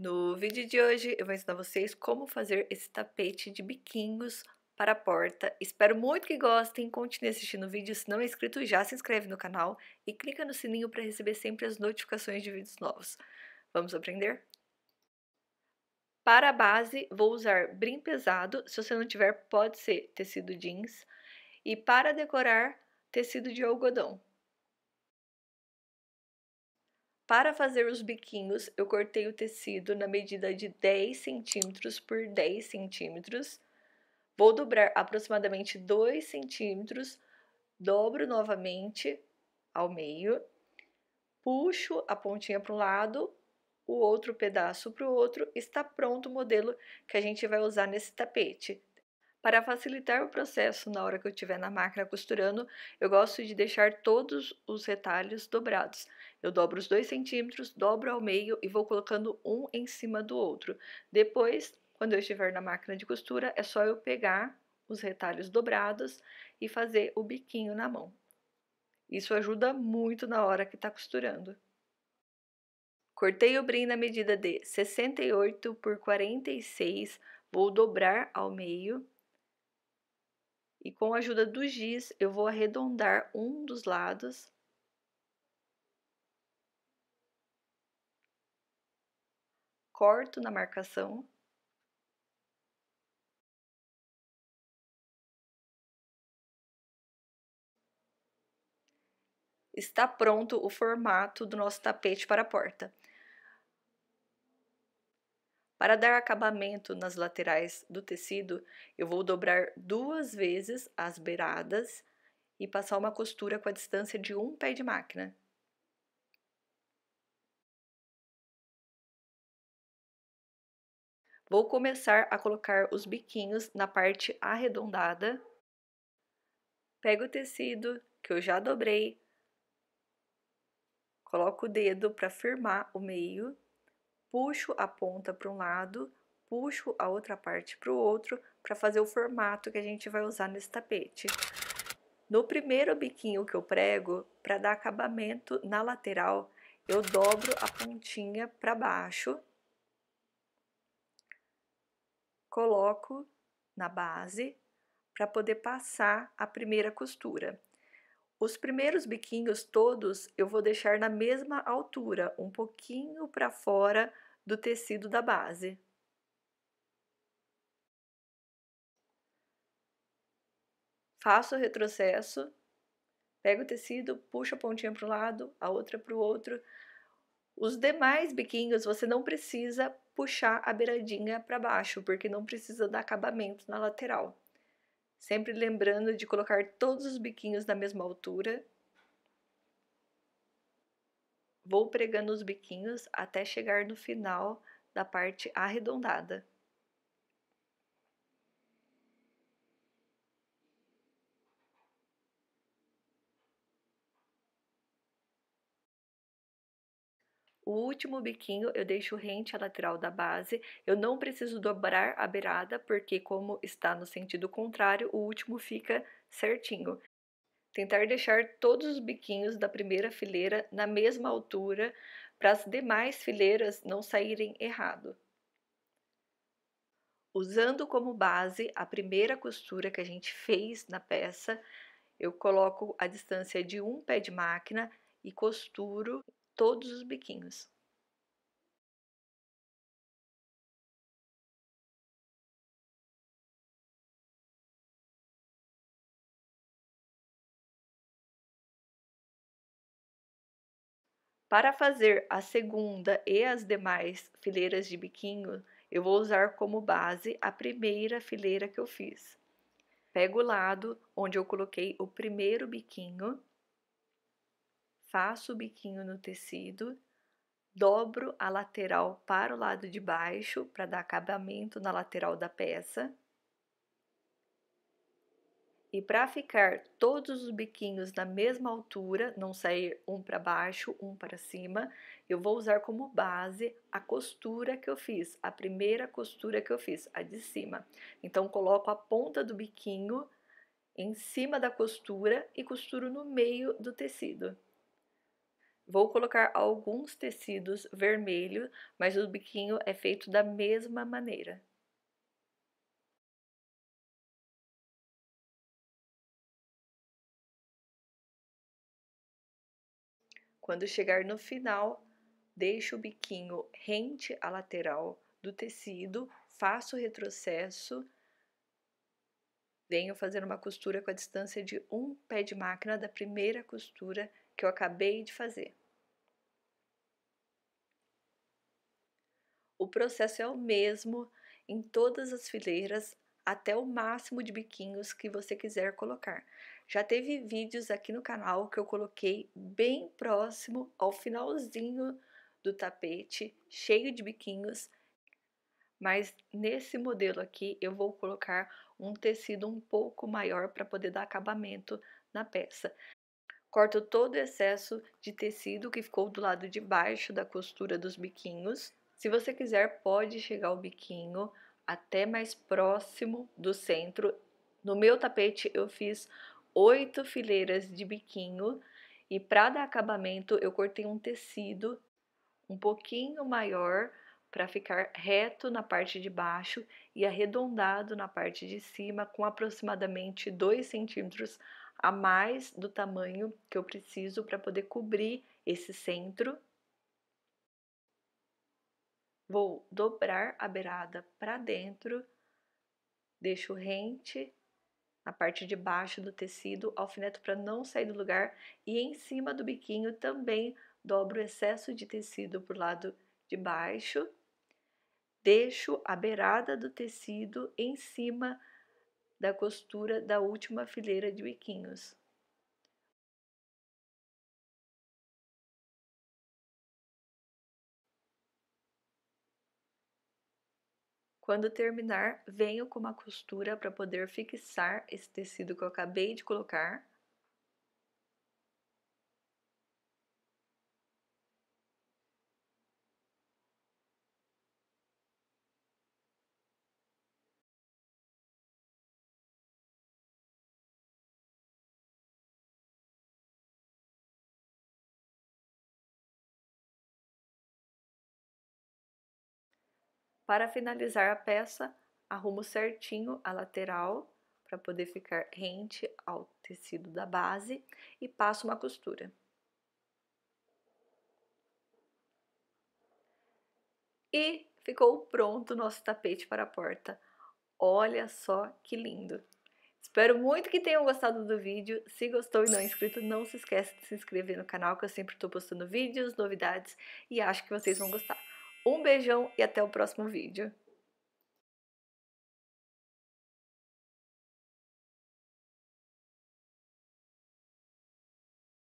No vídeo de hoje eu vou ensinar vocês como fazer esse tapete de biquinhos para a porta. Espero muito que gostem, continue assistindo o vídeo, se não é inscrito já se inscreve no canal e clica no sininho para receber sempre as notificações de vídeos novos. Vamos aprender? Para a base vou usar brim pesado, se você não tiver pode ser tecido jeans e para decorar tecido de algodão. Para fazer os biquinhos, eu cortei o tecido na medida de 10 centímetros por 10 centímetros. Vou dobrar aproximadamente 2 centímetros, dobro novamente ao meio, puxo a pontinha para um lado, o outro pedaço para o outro, está pronto o modelo que a gente vai usar nesse tapete. Para facilitar o processo na hora que eu estiver na máquina costurando, eu gosto de deixar todos os retalhos dobrados. Eu dobro os dois centímetros, dobro ao meio e vou colocando um em cima do outro. Depois, quando eu estiver na máquina de costura, é só eu pegar os retalhos dobrados e fazer o biquinho na mão. Isso ajuda muito na hora que está costurando. Cortei o brim na medida de 68 por 46, vou dobrar ao meio e com a ajuda do giz eu vou arredondar um dos lados corto na marcação está pronto o formato do nosso tapete para a porta. Para dar acabamento nas laterais do tecido, eu vou dobrar duas vezes as beiradas e passar uma costura com a distância de um pé de máquina. Vou começar a colocar os biquinhos na parte arredondada. Pego o tecido que eu já dobrei, coloco o dedo para firmar o meio, puxo a ponta para um lado, puxo a outra parte para o outro para fazer o formato que a gente vai usar nesse tapete. No primeiro biquinho que eu prego, para dar acabamento na lateral, eu dobro a pontinha para baixo coloco na base para poder passar a primeira costura. Os primeiros biquinhos todos eu vou deixar na mesma altura, um pouquinho para fora do tecido da base. Faço o retrocesso, pego o tecido, puxo a pontinha para um lado, a outra para o outro, os demais biquinhos você não precisa puxar a beiradinha para baixo, porque não precisa dar acabamento na lateral. Sempre lembrando de colocar todos os biquinhos na mesma altura. Vou pregando os biquinhos até chegar no final da parte arredondada. O último biquinho eu deixo rente à lateral da base. Eu não preciso dobrar a beirada, porque como está no sentido contrário, o último fica certinho. Tentar deixar todos os biquinhos da primeira fileira na mesma altura, para as demais fileiras não saírem errado. Usando como base a primeira costura que a gente fez na peça, eu coloco a distância de um pé de máquina e costuro todos os biquinhos. Para fazer a segunda e as demais fileiras de biquinho, eu vou usar como base a primeira fileira que eu fiz. Pego o lado onde eu coloquei o primeiro biquinho faço o biquinho no tecido, dobro a lateral para o lado de baixo para dar acabamento na lateral da peça. E para ficar todos os biquinhos na mesma altura, não sair um para baixo, um para cima, eu vou usar como base a costura que eu fiz, a primeira costura que eu fiz, a de cima. Então, coloco a ponta do biquinho em cima da costura e costuro no meio do tecido. Vou colocar alguns tecidos vermelho, mas o biquinho é feito da mesma maneira. Quando chegar no final, deixo o biquinho rente à lateral do tecido, faço o retrocesso, venho fazer uma costura com a distância de um pé de máquina da primeira costura que eu acabei de fazer. O processo é o mesmo em todas as fileiras até o máximo de biquinhos que você quiser colocar. Já teve vídeos aqui no canal que eu coloquei bem próximo ao finalzinho do tapete, cheio de biquinhos, mas nesse modelo aqui eu vou colocar um tecido um pouco maior para poder dar acabamento na peça. Corto todo o excesso de tecido que ficou do lado de baixo da costura dos biquinhos. Se você quiser, pode chegar o biquinho até mais próximo do centro. No meu tapete eu fiz oito fileiras de biquinho e para dar acabamento eu cortei um tecido um pouquinho maior para ficar reto na parte de baixo e arredondado na parte de cima com aproximadamente 2 centímetros a mais do tamanho que eu preciso para poder cobrir esse centro. Vou dobrar a beirada para dentro, deixo rente na parte de baixo do tecido, alfineto para não sair do lugar e em cima do biquinho também dobro o excesso de tecido para o lado de baixo, deixo a beirada do tecido em cima da costura da última fileira de biquinhos. Quando terminar, venho com uma costura para poder fixar esse tecido que eu acabei de colocar Para finalizar a peça, arrumo certinho a lateral para poder ficar rente ao tecido da base e passo uma costura. E ficou pronto o nosso tapete para a porta. Olha só que lindo! Espero muito que tenham gostado do vídeo. Se gostou e não é inscrito, não se esqueça de se inscrever no canal, que eu sempre estou postando vídeos, novidades e acho que vocês vão gostar. Um beijão e até o próximo vídeo.